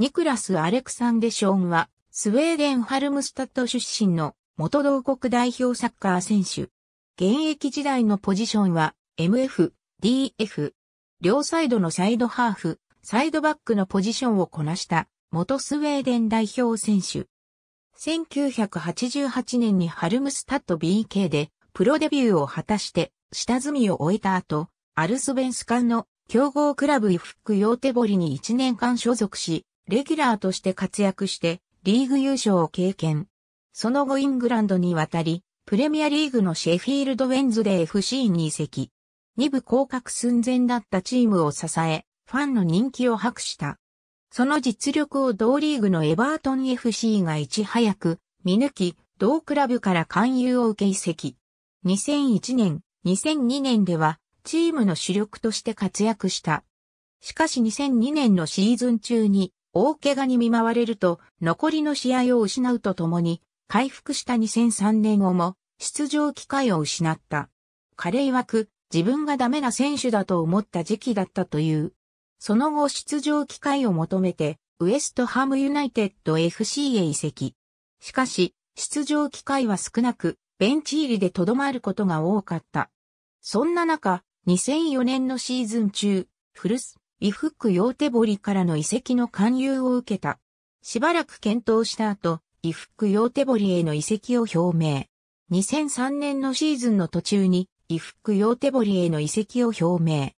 ニクラス・アレクサンデションは、スウェーデン・ハルムスタッド出身の元同国代表サッカー選手。現役時代のポジションは MF、DF。両サイドのサイドハーフ、サイドバックのポジションをこなした元スウェーデン代表選手。1988年にハルムスタッド BK でプロデビューを果たして下積みを終えた後、アルスベンスカンの強豪クラブイフックヨーテボリに1年間所属し、レギュラーとして活躍してリーグ優勝を経験。その後イングランドに渡り、プレミアリーグのシェフィールド・ウェンズで FC に移籍。2部降格寸前だったチームを支え、ファンの人気を博した。その実力を同リーグのエバートン FC がいち早く見抜き、同クラブから勧誘を受け移籍。2001年、2002年ではチームの主力として活躍した。しかし2002年のシーズン中に大怪我に見舞われると、残りの試合を失うとともに、回復した2003年後も、出場機会を失った。彼曰く、自分がダメな選手だと思った時期だったという。その後出場機会を求めて、ウエストハムユナイテッド FC へ移籍。しかし、出場機会は少なく、ベンチ入りで留まることが多かった。そんな中、2004年のシーズン中、フルス、伊福洋手堀からの遺跡の勧誘を受けた。しばらく検討した後、伊福洋手堀への遺跡を表明。2003年のシーズンの途中に、伊福洋手堀への遺跡を表明。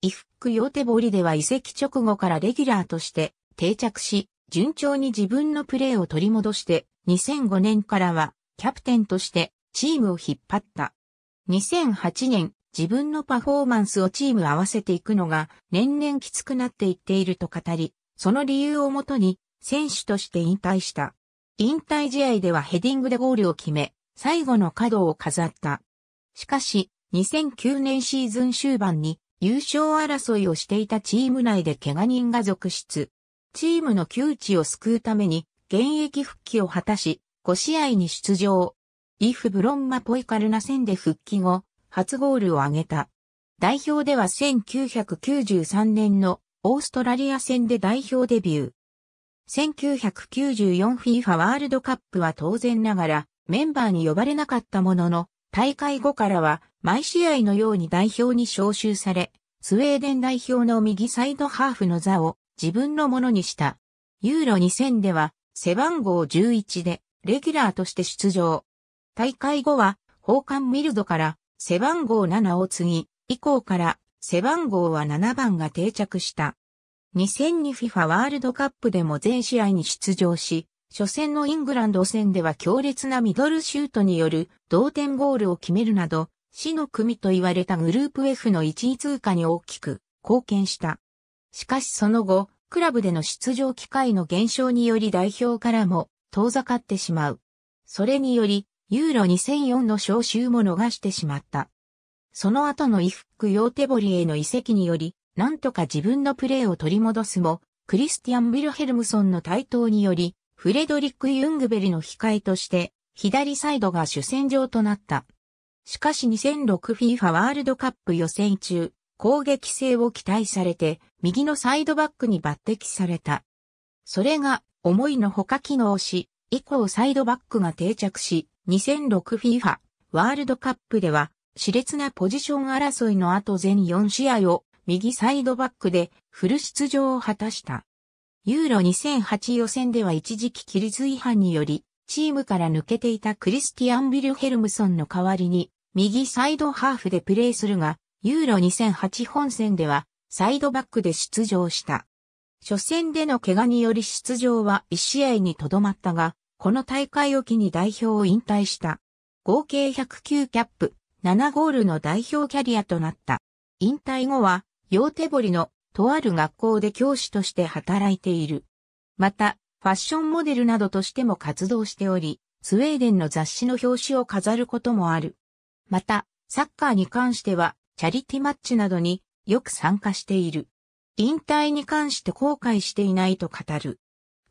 伊福洋手堀では遺跡直後からレギュラーとして定着し、順調に自分のプレーを取り戻して、2005年からはキャプテンとしてチームを引っ張った。2008年、自分のパフォーマンスをチーム合わせていくのが年々きつくなっていっていると語り、その理由をもとに選手として引退した。引退試合ではヘディングでゴールを決め、最後の角を飾った。しかし、2009年シーズン終盤に優勝争いをしていたチーム内で怪我人が続出。チームの窮地を救うために現役復帰を果たし、5試合に出場。イフ・ブロンマ・ポイカルナ戦で復帰後、初ゴールを挙げた。代表では1993年のオーストラリア戦で代表デビュー。1994FIFA ワールドカップは当然ながらメンバーに呼ばれなかったものの、大会後からは毎試合のように代表に招集され、スウェーデン代表の右サイドハーフの座を自分のものにした。ユーロ2000では背番号11でレギュラーとして出場。大会後は、カン・ミルドから背番号7を継ぎ、以降から背番号は7番が定着した。2002FIFA ワールドカップでも全試合に出場し、初戦のイングランド戦では強烈なミドルシュートによる同点ゴールを決めるなど、死の組と言われたグループ F の1位通過に大きく貢献した。しかしその後、クラブでの出場機会の減少により代表からも遠ざかってしまう。それにより、ユーロ2004の招集も逃してしまった。その後のイフック・ヨーテボリへの移籍により、なんとか自分のプレーを取り戻すも、クリスティアン・ウィルヘルムソンの台頭により、フレドリック・ユングベリの控えとして、左サイドが主戦場となった。しかし 2006FIFA ワールドカップ予選中、攻撃性を期待されて、右のサイドバックに抜擢された。それが、思いのほか機能し、以降サイドバックが定着し、2006FIFA ワールドカップでは、熾烈なポジション争いの後全4試合を右サイドバックでフル出場を果たした。ユーロ2008予選では一時期規律違反により、チームから抜けていたクリスティアン・ビルヘルムソンの代わりに、右サイドハーフでプレーするが、ユーロ2008本戦では、サイドバックで出場した。初戦での怪我により出場は1試合にとどまったが、この大会を機に代表を引退した。合計109キャップ、7ゴールの代表キャリアとなった。引退後は、両手堀のとある学校で教師として働いている。また、ファッションモデルなどとしても活動しており、スウェーデンの雑誌の表紙を飾ることもある。また、サッカーに関しては、チャリティマッチなどによく参加している。引退に関して後悔していないと語る。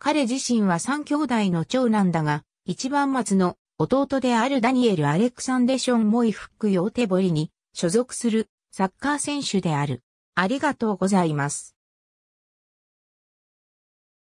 彼自身は三兄弟の長男だが、一番末の弟であるダニエル・アレクサンデション・モイフック・ヨーテボリに所属するサッカー選手である。ありがとうございます。